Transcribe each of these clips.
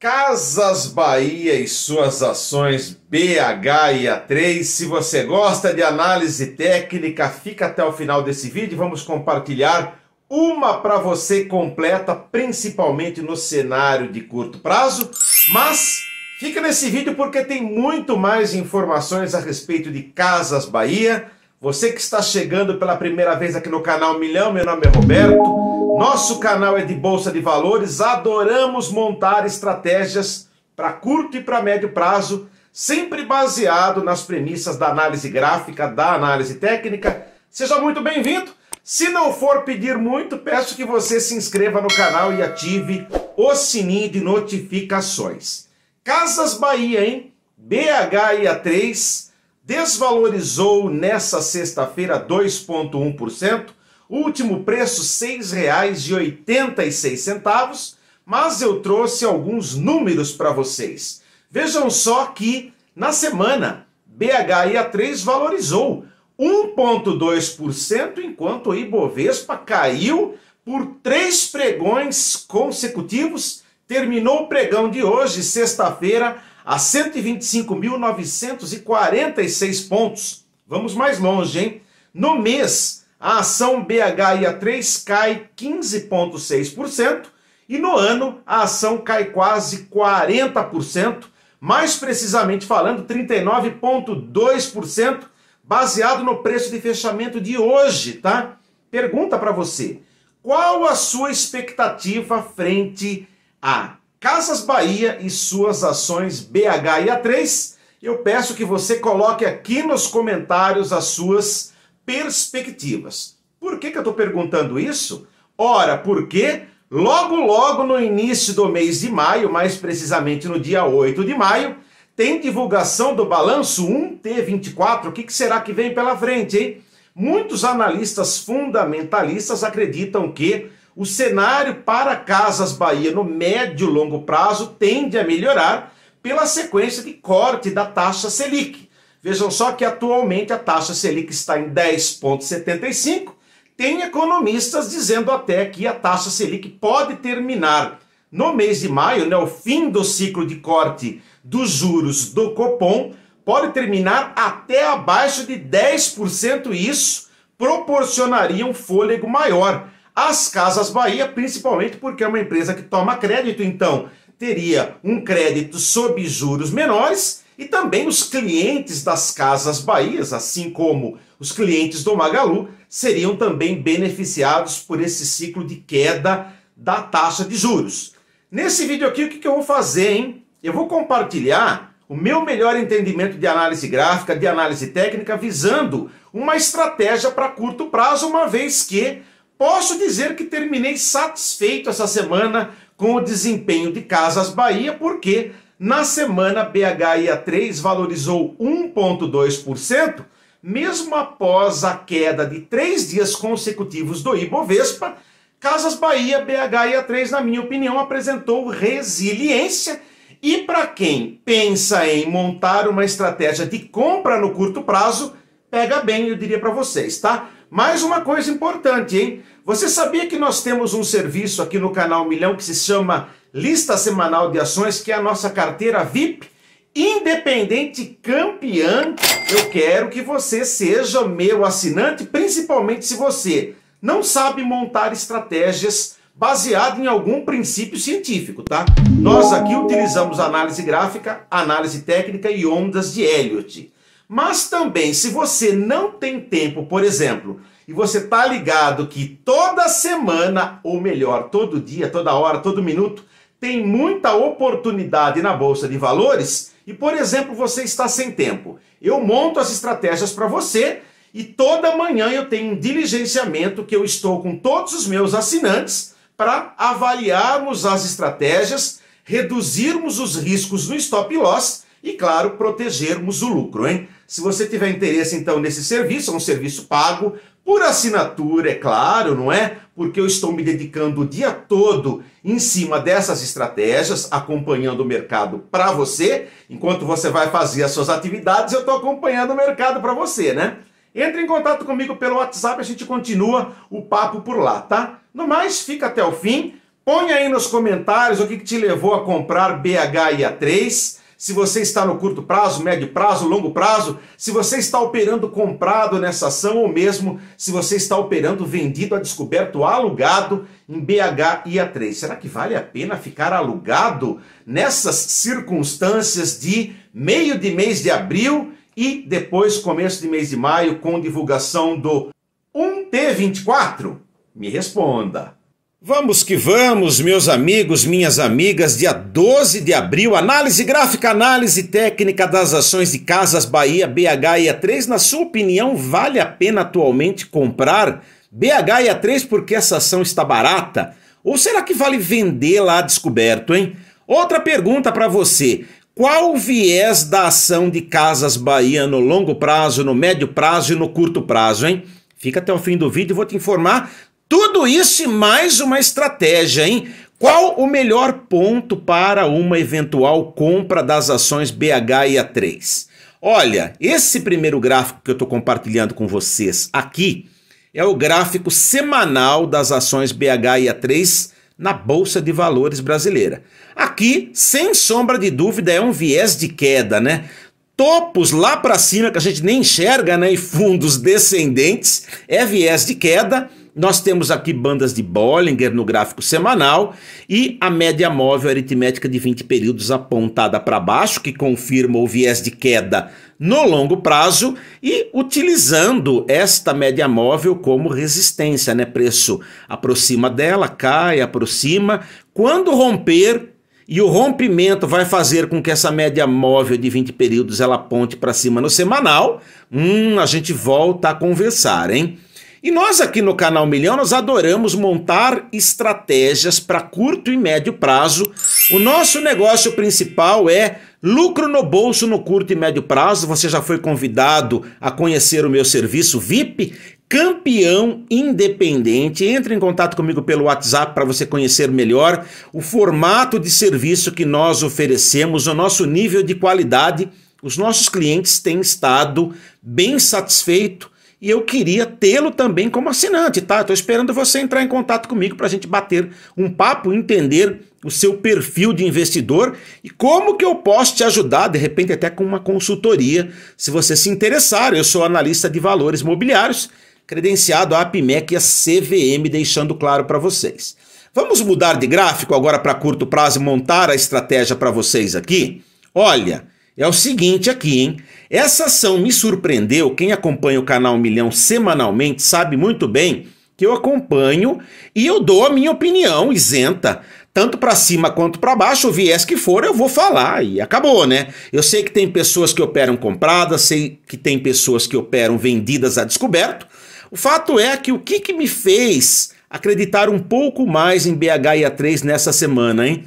Casas Bahia e suas ações BH e A3. Se você gosta de análise técnica, fica até o final desse vídeo. Vamos compartilhar uma para você completa, principalmente no cenário de curto prazo. Mas fica nesse vídeo porque tem muito mais informações a respeito de Casas Bahia você que está chegando pela primeira vez aqui no canal Milhão, meu nome é Roberto. Nosso canal é de bolsa de valores, adoramos montar estratégias para curto e para médio prazo, sempre baseado nas premissas da análise gráfica, da análise técnica. Seja muito bem-vindo. Se não for pedir muito, peço que você se inscreva no canal e ative o sininho de notificações. Casas Bahia, hein? BHIA A3 desvalorizou nessa sexta-feira 2,1%, último preço R$ 6,86, mas eu trouxe alguns números para vocês. Vejam só que na semana BHIA3 valorizou 1,2%, enquanto o Ibovespa caiu por três pregões consecutivos. Terminou o pregão de hoje, sexta-feira, a 125.946 pontos. Vamos mais longe, hein? No mês, a ação BHIA3 cai 15,6% e no ano a ação cai quase 40%, mais precisamente falando, 39,2%, baseado no preço de fechamento de hoje, tá? Pergunta para você: qual a sua expectativa frente a Casas Bahia e suas ações BHIA3. Eu peço que você coloque aqui nos comentários as suas perspectivas. Por que, que eu estou perguntando isso? Ora, porque logo, logo no início do mês de maio, mais precisamente no dia 8 de maio, tem divulgação do balanço 1T24. O que, que será que vem pela frente, hein? Muitos analistas fundamentalistas acreditam que o cenário para Casas Bahia no médio e longo prazo tende a melhorar pela sequência de corte da taxa Selic. Vejam só que atualmente a taxa Selic está em 10,75. Tem economistas dizendo até que a taxa Selic pode terminar no mês de maio, né, o fim do ciclo de corte dos juros do Copom, pode terminar até abaixo de 10%. Isso proporcionaria um fôlego maior as Casas Bahia, principalmente porque é uma empresa que toma crédito, então teria um crédito sob juros menores e também os clientes das Casas Bahia, assim como os clientes do Magalu, seriam também beneficiados por esse ciclo de queda da taxa de juros. Nesse vídeo aqui, o que eu vou fazer, hein? Eu vou compartilhar o meu melhor entendimento de análise gráfica, de análise técnica, visando uma estratégia para curto prazo, uma vez que Posso dizer que terminei satisfeito essa semana com o desempenho de Casas Bahia, porque na semana BHIA3 valorizou 1,2%, mesmo após a queda de três dias consecutivos do Ibovespa. Casas Bahia BHIA3, na minha opinião, apresentou resiliência. E para quem pensa em montar uma estratégia de compra no curto prazo, pega bem, eu diria para vocês, tá? Mais uma coisa importante, hein? Você sabia que nós temos um serviço aqui no canal Milhão que se chama Lista Semanal de Ações, que é a nossa carteira VIP? Independente campeã, eu quero que você seja meu assinante, principalmente se você não sabe montar estratégias baseado em algum princípio científico, tá? Nós aqui utilizamos análise gráfica, análise técnica e ondas de Elliott. Mas também, se você não tem tempo, por exemplo, e você tá ligado que toda semana, ou melhor, todo dia, toda hora, todo minuto, tem muita oportunidade na bolsa de valores, e por exemplo, você está sem tempo. Eu monto as estratégias para você e toda manhã eu tenho um diligenciamento que eu estou com todos os meus assinantes para avaliarmos as estratégias, reduzirmos os riscos no stop loss e, claro, protegermos o lucro, hein? Se você tiver interesse, então, nesse serviço, é um serviço pago, por assinatura, é claro, não é? Porque eu estou me dedicando o dia todo em cima dessas estratégias, acompanhando o mercado para você. Enquanto você vai fazer as suas atividades, eu estou acompanhando o mercado para você, né? Entre em contato comigo pelo WhatsApp, a gente continua o papo por lá, tá? No mais, fica até o fim. Põe aí nos comentários o que, que te levou a comprar BHIA3 se você está no curto prazo, médio prazo, longo prazo, se você está operando comprado nessa ação ou mesmo se você está operando vendido a descoberto alugado em BH e A3. Será que vale a pena ficar alugado nessas circunstâncias de meio de mês de abril e depois começo de mês de maio com divulgação do 1T24? Me responda. Vamos que vamos, meus amigos, minhas amigas, dia 12 de abril, análise gráfica, análise técnica das ações de Casas Bahia, BH e A3. Na sua opinião, vale a pena atualmente comprar BH e A3 porque essa ação está barata? Ou será que vale vender lá descoberto, hein? Outra pergunta para você. Qual o viés da ação de Casas Bahia no longo prazo, no médio prazo e no curto prazo, hein? Fica até o fim do vídeo e vou te informar tudo isso e mais uma estratégia, hein? Qual o melhor ponto para uma eventual compra das ações BH e A3? Olha, esse primeiro gráfico que eu estou compartilhando com vocês aqui é o gráfico semanal das ações BH e A3 na Bolsa de Valores brasileira. Aqui, sem sombra de dúvida, é um viés de queda, né? Topos lá para cima que a gente nem enxerga, né? E fundos descendentes é viés de queda nós temos aqui bandas de Bollinger no gráfico semanal e a média móvel aritmética de 20 períodos apontada para baixo, que confirma o viés de queda no longo prazo e utilizando esta média móvel como resistência, né? Preço aproxima dela, cai, aproxima. Quando romper, e o rompimento vai fazer com que essa média móvel de 20 períodos ela aponte para cima no semanal. Hum, a gente volta a conversar, hein? E nós aqui no canal Milhão nós adoramos montar estratégias para curto e médio prazo. O nosso negócio principal é lucro no bolso no curto e médio prazo. Você já foi convidado a conhecer o meu serviço VIP campeão independente. Entre em contato comigo pelo WhatsApp para você conhecer melhor o formato de serviço que nós oferecemos, o nosso nível de qualidade. Os nossos clientes têm estado bem satisfeitos e eu queria tê-lo também como assinante, tá? Estou esperando você entrar em contato comigo para a gente bater um papo, entender o seu perfil de investidor e como que eu posso te ajudar, de repente até com uma consultoria, se você se interessar. Eu sou analista de valores mobiliários, credenciado à APMEC e à CVM, deixando claro para vocês. Vamos mudar de gráfico agora para curto prazo, montar a estratégia para vocês aqui? Olha, é o seguinte aqui, hein? Essa ação me surpreendeu. Quem acompanha o canal Milhão semanalmente sabe muito bem que eu acompanho e eu dou a minha opinião isenta. Tanto para cima quanto para baixo, o viés que for, eu vou falar e acabou, né? Eu sei que tem pessoas que operam compradas, sei que tem pessoas que operam vendidas a descoberto. O fato é que o que, que me fez acreditar um pouco mais em BH e a 3 nessa semana, hein?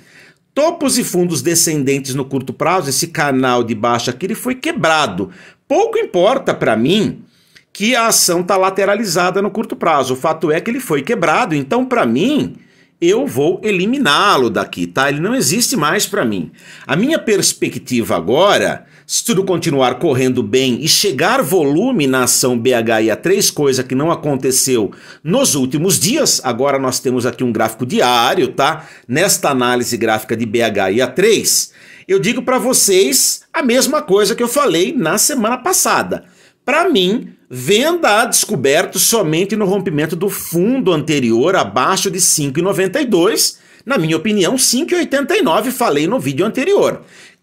Topos e fundos descendentes no curto prazo, esse canal de baixa aqui ele foi quebrado. Pouco importa para mim que a ação está lateralizada no curto prazo. O fato é que ele foi quebrado, então para mim eu vou eliminá-lo daqui, tá? Ele não existe mais para mim. A minha perspectiva agora se tudo continuar correndo bem e chegar volume na ação BHIA3, coisa que não aconteceu nos últimos dias, agora nós temos aqui um gráfico diário, tá? Nesta análise gráfica de BHIA3, eu digo para vocês a mesma coisa que eu falei na semana passada. Para mim, venda a descoberto somente no rompimento do fundo anterior abaixo de 5,92, na minha opinião, 5,89, falei no vídeo anterior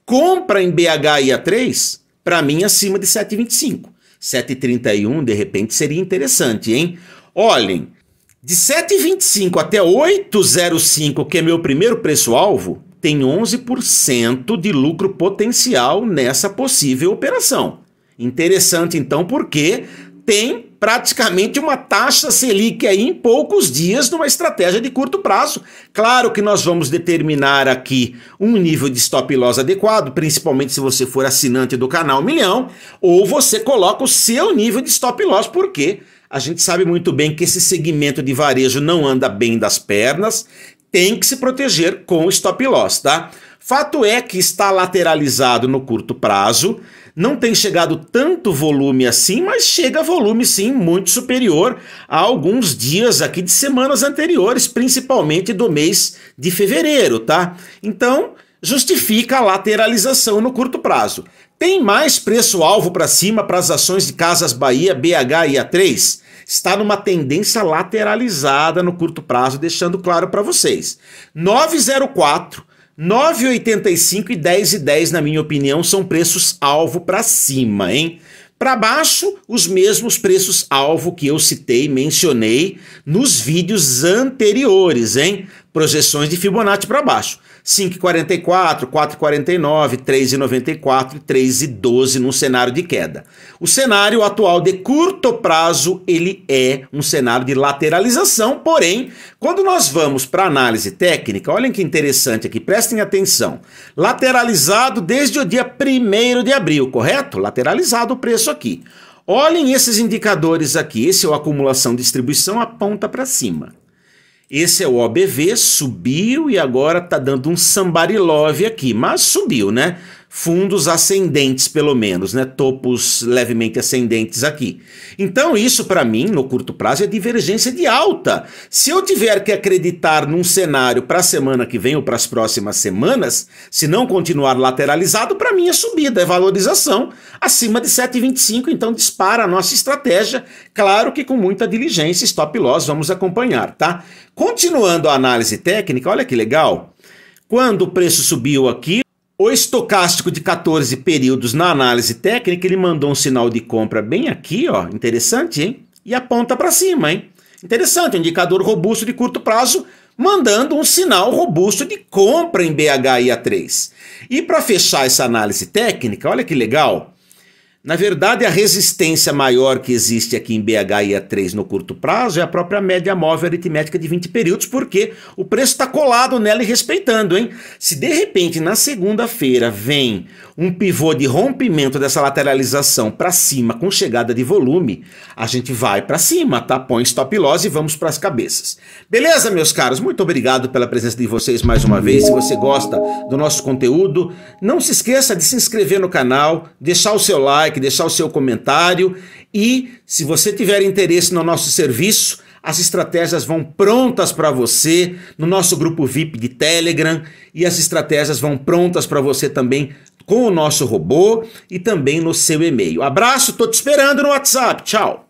compra em BH e A3, para mim acima de 7,25. 7,31 de repente seria interessante, hein? Olhem, de 7,25 até 8,05, que é meu primeiro preço-alvo, tem 11% de lucro potencial nessa possível operação. Interessante então porque tem praticamente uma taxa Selic aí em poucos dias numa estratégia de curto prazo. Claro que nós vamos determinar aqui um nível de stop loss adequado, principalmente se você for assinante do canal Milhão, ou você coloca o seu nível de stop loss, porque a gente sabe muito bem que esse segmento de varejo não anda bem das pernas, tem que se proteger com stop loss, tá? Fato é que está lateralizado no curto prazo, não tem chegado tanto volume assim, mas chega volume sim muito superior a alguns dias aqui de semanas anteriores, principalmente do mês de fevereiro, tá? Então, justifica a lateralização no curto prazo. Tem mais preço-alvo para cima para as ações de Casas Bahia, BH e A3? Está numa tendência lateralizada no curto prazo, deixando claro para vocês. 904 9,85 e 10,10, e 10, na minha opinião, são preços alvo para cima, hein? Para baixo, os mesmos preços alvo que eu citei, mencionei nos vídeos anteriores, hein? Projeções de Fibonacci para baixo. 5,44, 4,49, 3,94 e 3,12 num cenário de queda. O cenário atual de curto prazo, ele é um cenário de lateralização, porém, quando nós vamos para análise técnica, olhem que interessante aqui, prestem atenção. Lateralizado desde o dia 1 de abril, correto? Lateralizado o preço aqui. Olhem esses indicadores aqui, esse é o acumulação distribuição aponta para cima. Esse é o OBV, subiu e agora tá dando um somebody love aqui, mas subiu, né? fundos ascendentes, pelo menos, né? Topos levemente ascendentes aqui. Então, isso para mim, no curto prazo, é divergência de alta. Se eu tiver que acreditar num cenário para a semana que vem ou para as próximas semanas, se não continuar lateralizado, para mim é subida, é valorização acima de 7,25. Então, dispara a nossa estratégia. Claro que com muita diligência, stop loss, vamos acompanhar, tá? Continuando a análise técnica, olha que legal. Quando o preço subiu aqui, o estocástico de 14 períodos na análise técnica, ele mandou um sinal de compra bem aqui, ó, interessante, hein? E aponta para cima, hein? Interessante, um indicador robusto de curto prazo, mandando um sinal robusto de compra em BHIA3. E para fechar essa análise técnica, olha que legal, na verdade, a resistência maior que existe aqui em BH e A3 no curto prazo é a própria média móvel aritmética de 20 períodos, porque o preço está colado nela e respeitando, hein? Se de repente na segunda-feira vem um pivô de rompimento dessa lateralização para cima com chegada de volume, a gente vai para cima, tá? Põe stop loss e vamos para as cabeças. Beleza, meus caros? Muito obrigado pela presença de vocês mais uma vez. Se você gosta do nosso conteúdo, não se esqueça de se inscrever no canal, deixar o seu like like, deixar o seu comentário e se você tiver interesse no nosso serviço, as estratégias vão prontas para você no nosso grupo VIP de Telegram e as estratégias vão prontas para você também com o nosso robô e também no seu e-mail. Abraço, tô te esperando no WhatsApp. Tchau.